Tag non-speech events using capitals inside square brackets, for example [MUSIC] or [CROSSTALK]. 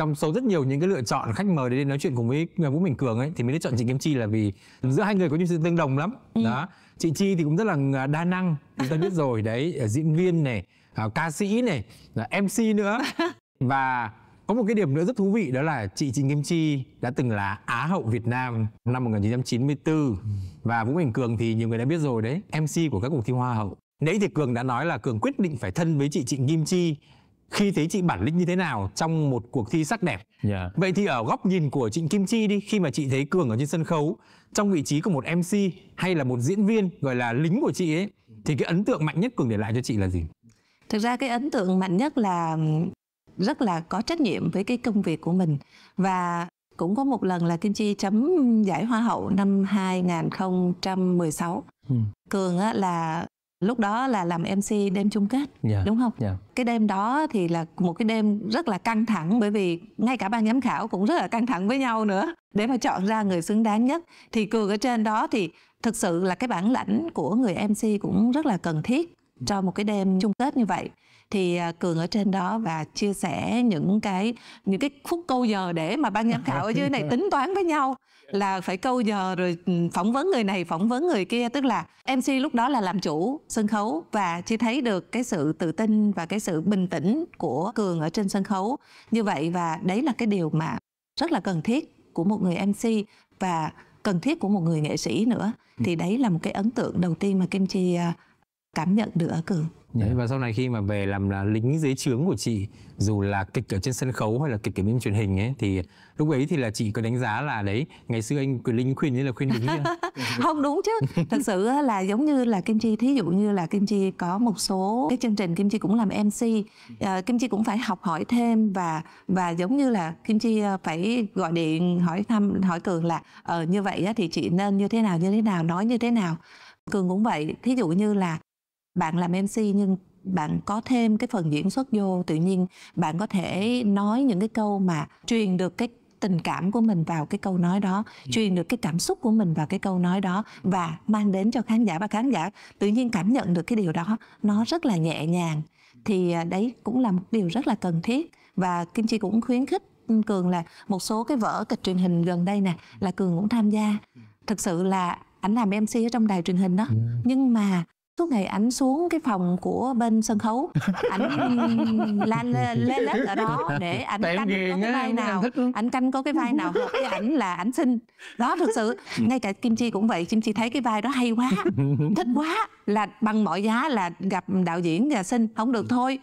trong số rất nhiều những cái lựa chọn khách mời đến nói chuyện cùng với Vũ Minh Cường ấy thì mình đã chọn chị Kim Chi là vì giữa hai người có những sự tương đồng lắm ừ. đó chị Chi thì cũng rất là đa năng chúng ta biết rồi đấy diễn viên này à, ca sĩ này à, MC nữa [LAUGHS] và có một cái điểm nữa rất thú vị đó là chị Trịnh Kim Chi đã từng là Á hậu Việt Nam năm 1994 và Vũ Mạnh Cường thì nhiều người đã biết rồi đấy, MC của các cuộc thi Hoa hậu. Nãy thì Cường đã nói là Cường quyết định phải thân với chị Trịnh Kim Chi khi thấy chị bản lĩnh như thế nào trong một cuộc thi sắc đẹp yeah. Dạ. vậy thì ở góc nhìn của Trịnh Kim Chi đi khi mà chị thấy cường ở trên sân khấu trong vị trí của một MC hay là một diễn viên gọi là lính của chị ấy thì cái ấn tượng mạnh nhất cường để lại cho chị là gì thực ra cái ấn tượng mạnh nhất là rất là có trách nhiệm với cái công việc của mình và cũng có một lần là Kim Chi chấm giải Hoa hậu năm 2016. Ừ. Cường á, là lúc đó là làm mc đêm chung kết yeah. Dạ, đúng không yeah. Dạ. cái đêm đó thì là một cái đêm rất là căng thẳng bởi vì ngay cả ban giám khảo cũng rất là căng thẳng với nhau nữa để mà chọn ra người xứng đáng nhất thì cường ở trên đó thì thực sự là cái bản lãnh của người mc cũng rất là cần thiết cho một cái đêm chung kết như vậy thì à, cường ở trên đó và chia sẻ những cái những cái khúc câu giờ để mà ban giám khảo ở dưới này tính toán với nhau là phải câu giờ rồi ừ, phỏng vấn người này phỏng vấn người kia tức là mc lúc đó là làm chủ sân khấu và chỉ thấy được cái sự tự tin và cái sự bình tĩnh của cường ở trên sân khấu như vậy và đấy là cái điều mà rất là cần thiết của một người mc và cần thiết của một người nghệ sĩ nữa ừ. thì đấy là một cái ấn tượng đầu tiên mà kim chi à, cảm nhận được ở cường Đấy, và sau này khi mà về làm là lính dưới trướng của chị dù là kịch ở trên sân khấu hay là kịch ở bên truyền hình ấy thì lúc ấy thì là chị có đánh giá là đấy ngày xưa anh quyền linh khuyên như là khuyên đúng [LAUGHS] không đúng chứ thật sự là giống như là kim chi thí dụ như là kim chi có một số cái chương trình kim chi cũng làm mc uh, ờ, kim chi cũng phải học hỏi thêm và và giống như là kim chi ờ, phải gọi điện hỏi thăm hỏi cường là ờ uh, như vậy thì chị nên như thế nào như thế nào nói như thế nào cường cũng vậy thí dụ như là bạn làm mc nhưng bạn có thêm cái phần diễn xuất vô tự nhiên bạn có thể nói những cái câu mà truyền được cái tình cảm của mình vào cái câu nói đó ừ. truyền được cái cảm xúc của mình vào cái câu nói đó và mang đến cho khán giả và khán giả tự nhiên cảm nhận được cái điều đó nó rất là nhẹ nhàng thì à, đấy cũng là một điều rất là cần thiết và kim chi cũng khuyến khích ừ, cường là một số cái vở kịch truyền hình gần đây nè là cường cũng tham gia ừ. thực sự là ảnh làm mc ở trong đài truyền hình đó ừ. nhưng mà suốt ngày ảnh xuống cái phòng của bên sân khấu [LAUGHS] ảnh lên lên lết ở đó để ảnh canh có cái vai nào ảnh canh có cái vai nào hợp với ảnh là ảnh xin đó thực sự ngay cả kim chi cũng vậy kim chi thấy cái vai đó hay quá [LAUGHS] thích quá là bằng mọi giá là gặp đạo diễn và xin không được thôi